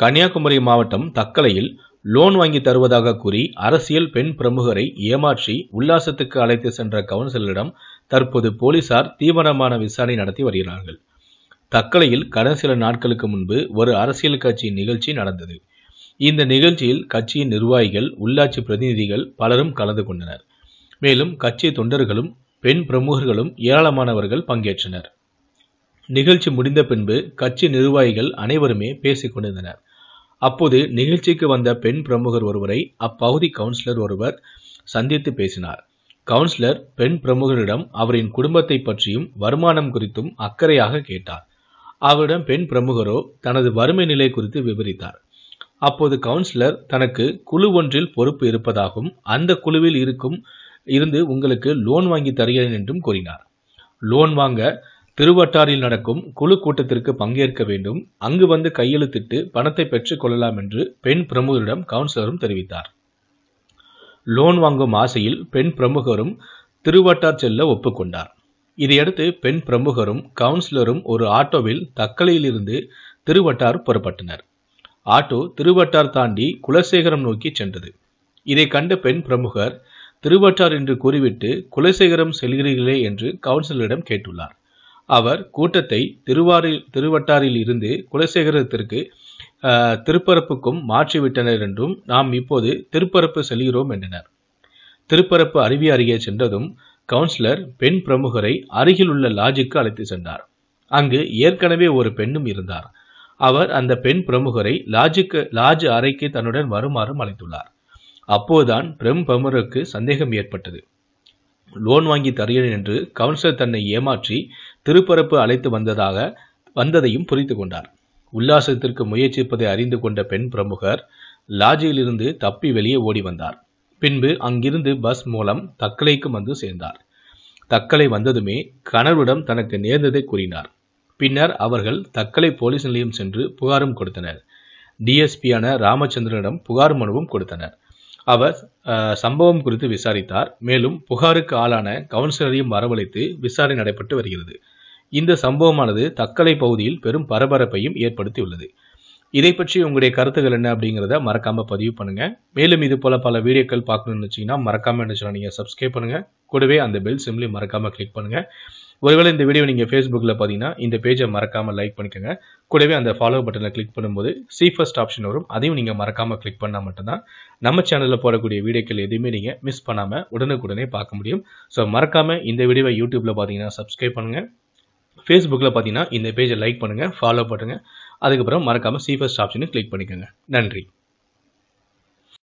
கன்னியாகுமரி மாவட்டம் தக்கலையில் லோன் வாங்கி தருவதாக கூறி அரசியல் பெண் பிரமுகரை ஏமாற்றி உல்லாசத்துக்கு அழைத்து சென்ற கவுன்சிலரிடம் தற்போது போலீசார் தீவிரமான விசாரணை நடத்தி வருகிறார்கள் தக்கலையில் கடந்த சில நாட்களுக்கு முன்பு ஒரு அரசியல் கட்சியின் நிகழ்ச்சி நடந்தது இந்த நிகழ்ச்சியில் கட்சியின் நிர்வாகிகள் உள்ளாட்சி பிரதிநிதிகள் பலரும் கலந்து கொண்டனர் மேலும் கட்சி தொண்டர்களும் பெண் பிரமுகர்களும் ஏராளமானவர்கள் பங்கேற்றனர் நிகழ்ச்சி முடிந்த பின்பு கட்சி நிர்வாகிகள் அனைவருமே பேசிக் கொண்டிருந்தனர் அப்போது நிகழ்ச்சிக்கு வந்த பெண் பிரமுகர் ஒருவரை அப்பகுதி கவுன்சிலர் ஒருவர் சந்தித்து பேசினார் கவுன்சிலர் பெண் பிரமுகரிடம் அவரின் குடும்பத்தை பற்றியும் வருமானம் குறித்தும் அக்கறையாக கேட்டார் அவரிடம் பெண் பிரமுகரோ தனது வறுமை நிலை குறித்து விவரித்தார் அப்போது கவுன்சிலர் தனக்கு குழு ஒன்றில் பொறுப்பு இருப்பதாகவும் அந்த குழுவில் இருக்கும் இருந்து உங்களுக்கு லோன் வாங்கி தருகிறேன் என்றும் கூறினார் லோன் வாங்க திருவட்டாரில் நடக்கும் குழு கூட்டத்திற்கு பங்கேற்க வேண்டும் அங்கு வந்து கையெழுத்திட்டு பணத்தை பெற்றுக் கொள்ளலாம் என்று பெண் பிரமுகரிடம் கவுன்சிலரும் தெரிவித்தார் லோன் வாங்கும் ஆசையில் பெண் பிரமுகரும் திருவட்டார் செல்ல ஒப்புக்கொண்டார் இதையடுத்து பெண் பிரமுகரும் கவுன்சிலரும் ஒரு ஆட்டோவில் தக்கலையிலிருந்து திருவட்டார் புறப்பட்டனர் ஆட்டோ திருவட்டார் தாண்டி குலசேகரம் நோக்கி சென்றது இதை கண்ட பெண் பிரமுகர் திருவட்டார் என்று கூறிவிட்டு குலசேகரம் செல்கிறீர்களே என்று கவுன்சிலரிடம் கேட்டுள்ளார் அவர் கூட்டத்தை திருவாரில் திருவட்டாரில் இருந்து குலசேகரத்திற்கு திருப்பரப்புக்கும் மாற்றிவிட்டனர் என்றும் நாம் இப்போது திருப்பரப்பு செல்கிறோம் என்றனர் திருப்பரப்பு அருவி அருகே சென்றதும் கவுன்சிலர் பெண் பிரமுகரை அருகில் உள்ள லாஜுக்கு அழைத்து சென்றார் அங்கு ஏற்கனவே ஒரு பெண்ணும் இருந்தார் அவர் அந்த பெண் பிரமுகரை லாஜுக்கு லாஜ் அறைக்கு தன்னுடன் வருமாறும் அழைத்துள்ளார் அப்போதுதான் பிரம் பிரமுகருக்கு சந்தேகம் ஏற்பட்டது லோன் வாங்கி தருகிறேன் என்று கவுன்சிலர் தன்னை ஏமாற்றி திருப்பரப்பு அழைத்து வந்ததாக வந்ததையும் புரிந்து கொண்டார் உல்லாசத்திற்கு முயற்சிப்பதை அறிந்து கொண்ட பெண் பிரமுகர் லாஜியிலிருந்து தப்பி வெளியே ஓடி வந்தார் பின்பு அங்கிருந்து பஸ் மூலம் தக்கலைக்கு வந்து சேர்ந்தார் தக்கலை வந்ததுமே கணவரிடம் தனக்கு நேர்ந்ததை கூறினார் பின்னர் அவர்கள் தக்கலை போலீஸ் நிலையம் சென்று புகாரும் கொடுத்தனர் டிஎஸ்பியான ராமச்சந்திரனிடம் புகார் மனுவும் கொடுத்தனர் அவர் சம்பவம் குறித்து விசாரித்தார் மேலும் புகாருக்கு ஆளான கவுன்சிலரையும் வரவழைத்து விசாரணை நடைபெற்று வருகிறது இந்த சம்பவமானது தக்கலை பகுதியில் பெரும் பரபரப்பையும் ஏற்படுத்தியுள்ளது இதை பற்றி உங்களுடைய கருத்துகள் என்ன அப்படிங்கிறத மறக்காம பதிவு பண்ணுங்க மேலும் இது போல பல வீடியோக்கள் பார்க்கணும்னு வச்சிங்கன்னா மறக்காம என்ன நீங்கள் சப்ஸ்கிரைப் பண்ணுங்க கூடவே அந்த பெல் சிம்லையும் மறக்காம கிளிக் பண்ணுங்க ஒருவேளை இந்த வீடியோ நீங்கள் ஃபேஸ்புக்கில் பார்த்தீங்கன்னா இந்த பேஜை மறக்காமல் லைக் பண்ணிக்கோங்க கூடவே அந்த ஃபாலோ பட்டனை கிளிக் பண்ணும்போது சி ஃபஸ்ட் ஆப்ஷன் வரும் அதையும் நீங்கள் மறக்காமல் கிளிக் பண்ணால் மட்டும்தான் நம்ம சேனலில் போடக்கூடிய வீடியோக்கள் எதுவுமே நீங்கள் மிஸ் பண்ணாமல் உடனுக்குடனே பார்க்க முடியும் ஸோ மறக்காமல் இந்த வீடியோவை யூடியூப்பில் பார்த்தீங்கன்னா சப்ஸ்கிரைப் பண்ணுங்கள் ஃபேஸ்புக்கில் பார்த்தீங்கன்னா இந்த பேஜை லைக் பண்ணுங்கள் ஃபாலோ பண்ணுங்கள் அதுக்கப்புறம் மறக்காமல் சி ஃபஸ்ட் ஆப்ஷனை கிளிக் பண்ணிக்கோங்க நன்றி